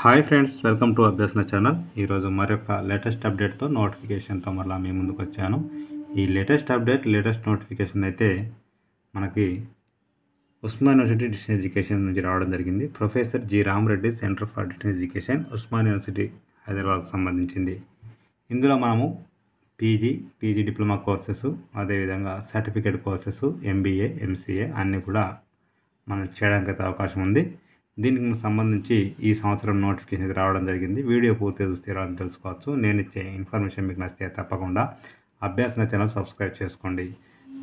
hi friends welcome to Abhyasana channel ఈరోజు మరొక latest అప్డేట్తో నోటిఫికేషన్తో మరలా మీ ముందుకు వచ్చాను ఈ లేటెస్ట్ అప్డేట్ లేటెస్ట్ నోటిఫికేషన్ అయితే మనకి ఉస్మాన్ యూనివర్సిటీ డిస్టన్ ఎడ్యుకేషన్ నుంచి రావడం జరిగింది professor G Ram Reddy centre for distance education Osman university హైదరాబాద్కు సంబంధించింది ఇందులో మనము పీజీ పీజీ డిప్లొమా కోర్సెస్ అదేవిధంగా సర్టిఫికేట్ కోర్సెస్ ఎంబీఏ ఎంసీఏ అన్నీ కూడా మనం చేయడానికి అయితే అవకాశం ఉంది దీనికి సంబంధించి ఈ సంవత్సరం నోటిఫికేషన్ అయితే రావడం జరిగింది వీడియో పూర్తిగా చూస్తే రావడం తెలుసుకోవచ్చు నేను ఇచ్చే ఇన్ఫర్మేషన్ మీకు నచ్చితే తప్పకుండా అభ్యాసన ఛానల్ సబ్స్క్రైబ్ చేసుకోండి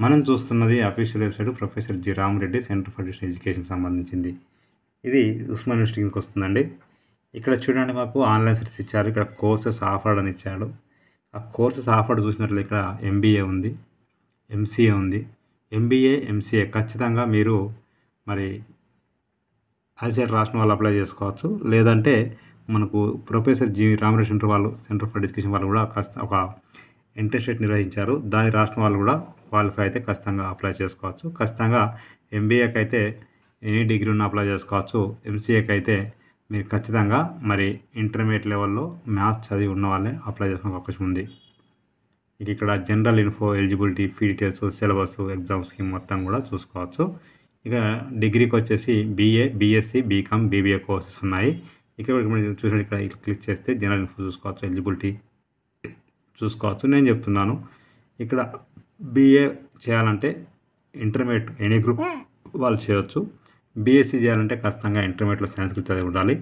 మనం చూస్తున్నది official website professor G Ram Reddy centre for distance education సంబంధించింది ఇది ఉస్మాన్ యూనివర్సిటీ వస్తుందండి ఇక్కడ చూడండి మాకు ఆన్లైన్ సెట్స్ ఇచ్చారు ఇక్కడ కోర్సెస్ ఆఫర్డ్ అని ఇచ్చాడు ఆ కోర్సెస్ ఆఫర్డ్ చూసినట్లు ఇక్కడ ఎంబీఏ ఉంది ఎంసీఏ ఉంది ఎంబీఏ ఎంసీఏ ఖచ్చితంగా మీరు మరి ఐసెట్ రాష్ట్రం వాళ్ళు అప్లై చేసుకోవచ్చు లేదంటే మనకు ప్రొఫెసర్ జి రామకృష్ణ వాళ్ళు సెంటర్ ఫర్ ఎడ్యుకేషన్ వాళ్ళు కూడా కాస్త ఒక ఇంటర్స్టేట్ నిర్వహించారు దాని రాష్ట్రం వాళ్ళు కూడా క్వాలిఫై అయితే ఖచ్చితంగా అప్లై చేసుకోవచ్చు ఖచ్చితంగా ఎంబీఏకి అయితే ఎనీ డిగ్రీ ఉన్న అప్లై చేసుకోవచ్చు ఎంసీఏకి అయితే మీరు ఖచ్చితంగా మరి ఇంటర్మీడియట్ లెవెల్లో మ్యాథ్స్ చదివి ఉన్న వాళ్ళే అప్లై చేసుకునే అవకాశం ఉంది ఇక ఇక్కడ general info eligibility fee details syllabus ఎగ్జామ్స్కి మొత్తం కూడా చూసుకోవచ్చు ఇక డిగ్రీకి వచ్చేసి BA BSc BCom BBA courses ఉన్నాయి ఇక్కడ మనం చూసినట్టు ఇక్కడ క్లిక్ చేస్తే జనరల్ ఇన్ఫో చూసుకోవచ్చు ఎలిజిబిలిటీ చూసుకోవచ్చు నేను చెప్తున్నాను ఇక్కడ బీఏ చేయాలంటే ఇంటర్మీడియట్ ఎనీ గ్రూప్ వాళ్ళు చేయొచ్చు బీఎస్సీ చేయాలంటే ఖచ్చితంగా ఇంటర్మీడియట్లో సైన్స్ గ్రూప్ చదివి ఉండాలి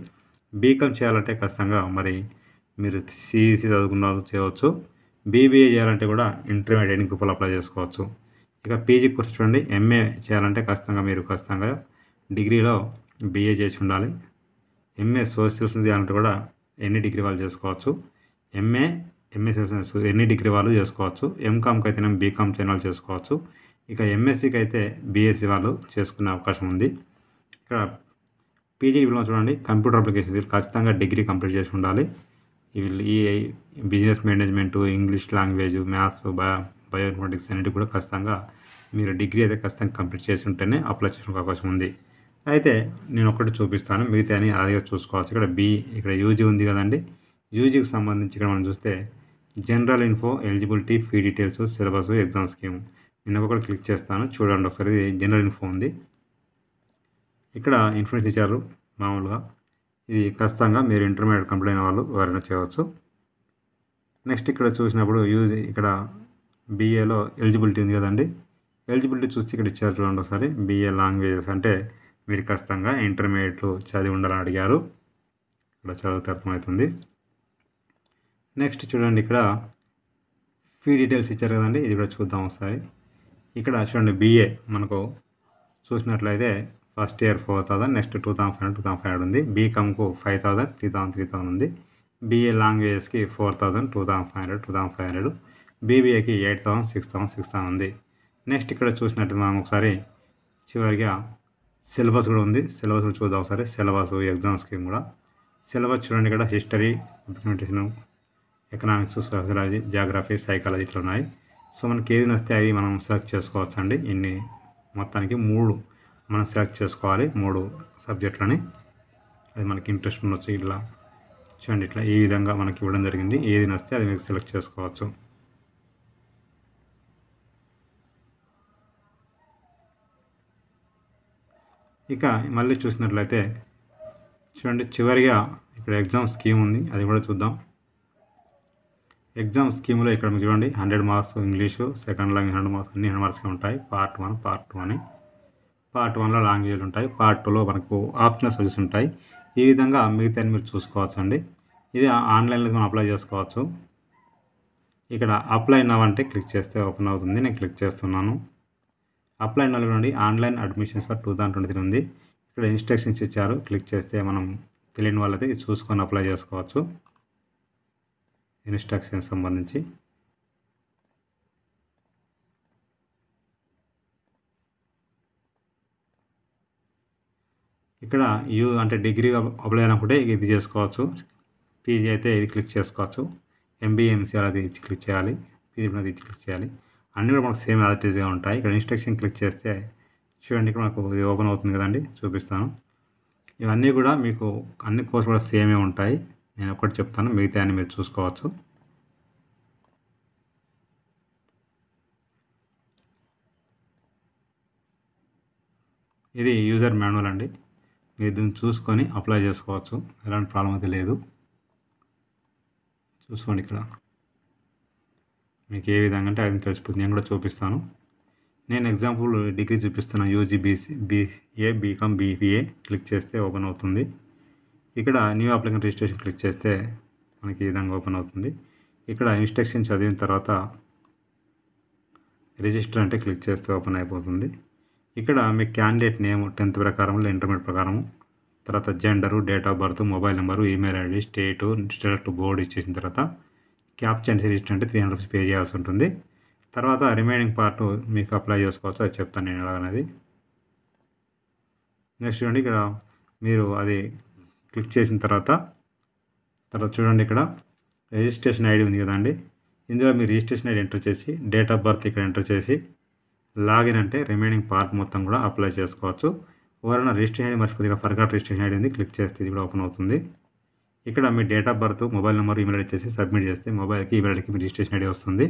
బీకామ్ చేయాలంటే ఖచ్చితంగా మరి మీరు సిఈసీ e చదువుకున్న వాళ్ళు చేయవచ్చు బీబీఏ చేయాలంటే కూడా ఇంటర్మీడియట్ ఎనీ గ్రూప్లో అప్లై చేసుకోవచ్చు ఇక పీజీ కోర్సు చూడండి ఎంఏ చేయాలంటే ఖచ్చితంగా మీరు ఖచ్చితంగా డిగ్రీలో బీఏ చేసి ఉండాలి ఎంఏ సోషల్స్ చేయాలంటే కూడా ఎన్ని డిగ్రీ వాళ్ళు చేసుకోవచ్చు ఎంఏ ఎంఏ సోషల్స్ ఎన్ని డిగ్రీ వాళ్ళు చేసుకోవచ్చు ఎంకామ్కి అయితేనేం బీకామ్ చేయని వాళ్ళు చేసుకోవచ్చు ఇక ఎంఎస్సికి అయితే బీఎస్సీ వాళ్ళు చేసుకునే అవకాశం ఉంది ఇక్కడ పీజీ డిప్లొమా చూడండి కంప్యూటర్ అప్లికేషన్స్ ఖచ్చితంగా డిగ్రీ కంప్లీట్ చేసి ఉండాలి ఈ business management English language maths bio bioinformatics అనేవి కూడా ఖచ్చితంగా మీరు డిగ్రీ అయితే ఖచ్చితంగా కంప్లీట్ చేసి ఉంటేనే అప్లై చేసిన అవకాశం ఉంది అయితే నేను ఒకటి చూపిస్తాను మిగతా అని అలాగే చూసుకోవచ్చు ఇక్కడ బి ఇక్కడ యూజీ ఉంది కదండి యూజీకి సంబంధించి ఇక్కడ మనం చూస్తే general info eligibility fee details syllabus exam scheme నేను ఒకటి క్లిక్ చేస్తాను చూడండి ఒకసారి ఇది జనరల్ ఇన్ఫో ఉంది ఇక్కడ ఇన్ఫర్మేషన్ ఇచ్చారు మామూలుగా ఇది ఖచ్చితంగా మీరు ఇంటర్మీడియట్ కంప్లీట్ అయిన వాళ్ళు ఎవరైనా చేయవచ్చు నెక్స్ట్ ఇక్కడ చూసినప్పుడు యూజీ ఇక్కడ బీఏలో ఎలిజిబిలిటీ ఉంది కదండి ఎలిజిబిలిటీ చూస్తే ఇక్కడ ఇచ్చారు చూడండి ఒకసారి బీఏ లాంగ్వేజెస్ అంటే మీరు ఖచ్చితంగా ఇంటర్మీడియట్ చదివి ఉండాలని అడిగారు ఇక్కడ చదువుతే అర్థమవుతుంది నెక్స్ట్ చూడండి ఇక్కడ ఫీ డీటెయిల్స్ ఇచ్చారు కదండి ఇది కూడా చూద్దాం ఒకసారి ఇక్కడ చూడండి బీఏ మనకు చూసినట్లయితే first year four thousand next two thousand five two thousand five hundred ఉంది బీకామ్కు five thousand three thousand three thousand ఉంది బీఏ లాంగ్వేజెస్కి four thousand two thousand five hundred two thousand five hundred బీబీఏకి eight thousand six thousand six thousand ఉంది next ఇక్కడ చూసినట్టు మనం ఒకసారి చివరిగా సిలబస్ కూడా ఉంది సిలబస్ కూడా చూద్దాం ఒకసారి సిలబస్ ఎగ్జామ్ స్కీమ్ కూడా సిలబస్ చూడండి ఇక్కడ history implementation economics sociology geography psychology ఇట్లా ఉన్నాయి సో మనకి ఏది నచ్చితే అవి మనం సెలెక్ట్ చేసుకోవచ్చు అండి ఇన్ని మొత్తానికి మూడు మనం సెలెక్ట్ చేసుకోవాలి మూడు సబ్జెక్టులని అది మనకి ఇంట్రెస్ట్ ఉండొచ్చు ఇట్లా చూడండి ఇట్లా ఈ విధంగా మనకి ఇవ్వడం జరిగింది ఏది నచ్చితే అది మీకు సెలెక్ట్ చేసుకోవచ్చు ఇక మళ్ళీ చూసినట్లయితే చూడండి చివరిగా ఇక్కడ ఎగ్జామ్ స్కీమ్ ఉంది అది కూడా చూద్దాం ఎగ్జామ్ స్కీమ్లో ఇక్కడ మీకు చూడండి hundred marks English second language hundred marks అన్ని హండ్రెడ్ మార్క్స్గా ఉంటాయి పార్ట్ వన్ పార్ట్ టూ అని పార్ట్ వన్లో లాంగ్వేజ్లు ఉంటాయి పార్ట్ టూలో మనకు ఆప్షనల్ సబ్జెక్ట్స్ ఉంటాయి ఈ విధంగా మిగతా మీరు చూసుకోవచ్చు అండి ఇది ఆన్లైన్లో మనం అప్లై చేసుకోవచ్చు ఇక్కడ అప్లై నవ్ అంటే క్లిక్ చేస్తే ఓపెన్ అవుతుంది నేను క్లిక్ చేస్తున్నాను అప్లై నలుగురు నుండి online admissions for two thousand twenty three ఉంది ఇక్కడ ఇన్స్ట్రక్షన్స్ ఇచ్చారు క్లిక్ చేస్తే మనం తెలియని వాళ్ళైతే చూసుకొని అప్లై చేసుకోవచ్చు ఇన్స్ట్రక్షన్స్ సంబంధించి ఇక్కడ యూ అంటే డిగ్రీ అప్లై అయినప్పుడే ఇది చేసుకోవచ్చు పీజీ అయితే ఇది క్లిక్ చేసుకోవచ్చు ఎంబీఎంసీ ఇచ్చి క్లిక్ చేయాలి పీజీ ఇచ్చి క్లిక్ చేయాలి అన్నీ కూడా మనకు సేమ్ యాజిటీజ్గా ఉంటాయి ఇక్కడ ఇన్స్ట్రక్షన్ క్లిక్ చేస్తే చూడండి ఇక్కడ మనకు ఇది ఓపెన్ అవుతుంది కదండి చూపిస్తాను ఇవన్నీ కూడా మీకు అన్ని కోర్సులు కూడా సేమే ఉంటాయి నేను ఒకటి చెప్తాను మిగతా అన్ని మీరు చూసుకోవచ్చు ఇది యూజర్ మాన్యువల్ అండి మీరు దీన్ని చూసుకొని అప్లై చేసుకోవచ్చు ఎలాంటి ప్రాబ్లం అయితే లేదు చూసుకోండి ఇక్కడ మీకు ఏ విధంగా అంటే అది తెలిసిపోతుంది నేను కూడా చూపిస్తాను నేను ఎగ్జాంపుల్ డిగ్రీ చూపిస్తున్నా UG BSc BA BCom BBA click చేస్తే ఓపెన్ అవుతుంది ఇక్కడ న్యూ అప్లికెంట్ రిజిస్ట్రేషన్ క్లిక్ చేస్తే మనకి ఈ విధంగా ఓపెన్ అవుతుంది ఇక్కడ ఇన్స్ట్రక్షన్ చదివిన తర్వాత రిజిస్టర్ అంటే క్లిక్ చేస్తే ఓపెన్ అయిపోతుంది ఇక్కడ మీ క్యాండిడేట్ నేమ్ టెన్త్ ప్రకారం ఇంటర్మీడియట్ ప్రకారం తర్వాత gender date of birth mobile number email ID state state board ఇచ్చేసిన తర్వాత క్యాప్చర్ అండ్ సిరీస్ అంటే త్రీ హండ్రెడ్ పే చేయాల్సి ఉంటుంది తర్వాత రిమైనింగ్ పార్ట్ మీకు అప్లై చేసుకోవచ్చు అది చెప్తాను నేను ఎలాగనేది నెక్స్ట్ చూడండి ఇక్కడ మీరు అది క్లిక్ చేసిన తర్వాత తర్వాత చూడండి ఇక్కడ రిజిస్ట్రేషన్ ఐడి ఉంది కదండి ఇందులో మీరు రిజిస్ట్రేషన్ ఐడి ఎంటర్ చేసి డేట్ ఆఫ్ బర్త్ ఇక్కడ ఎంటర్ చేసి లాగిన్ అంటే రిమైనింగ్ పార్ట్ మొత్తం కూడా అప్లై చేసుకోవచ్చు ఎవరైనా రిజిస్ట్రేషన్ ఐడి మర్చిపోతే ఇక్కడ ఫర్గాట్ రిజిస్ట్రేషన్ ఐడి ఉంది క్లిక్ చేస్తే ఇది కూడా ఓపెన్ అవుతుంది ఇక్కడ మీ date of birth mobile number email చేసి సబ్మిట్ చేస్తే మొబైల్కి ఈమెయిల్ ఐడికి మీ రిజిస్ట్రేషన్ ఐడి వస్తుంది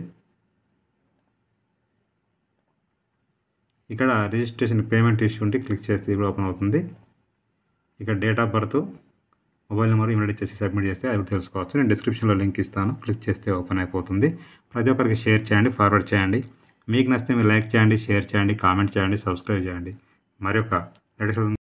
ఇక్కడ రిజిస్ట్రేషన్ పేమెంట్ ఇష్యూ ఉంటే క్లిక్ చేస్తే ఇప్పుడు ఓపెన్ అవుతుంది ఇక్కడ date of birth mobile number email చేసి సబ్మిట్ చేస్తే అది తెలుసుకోవచ్చు నేను డిస్క్రిప్షన్లో లింక్ ఇస్తాను క్లిక్ చేస్తే ఓపెన్ అయిపోతుంది ప్రతి ఒక్కరికి షేర్ చేయండి ఫార్వర్డ్ చేయండి మీకు నచ్చితే మీరు లైక్ చేయండి షేర్ చేయండి కామెంట్ చేయండి సబ్స్క్రైబ్ చేయండి మరొక లేటెస్ట్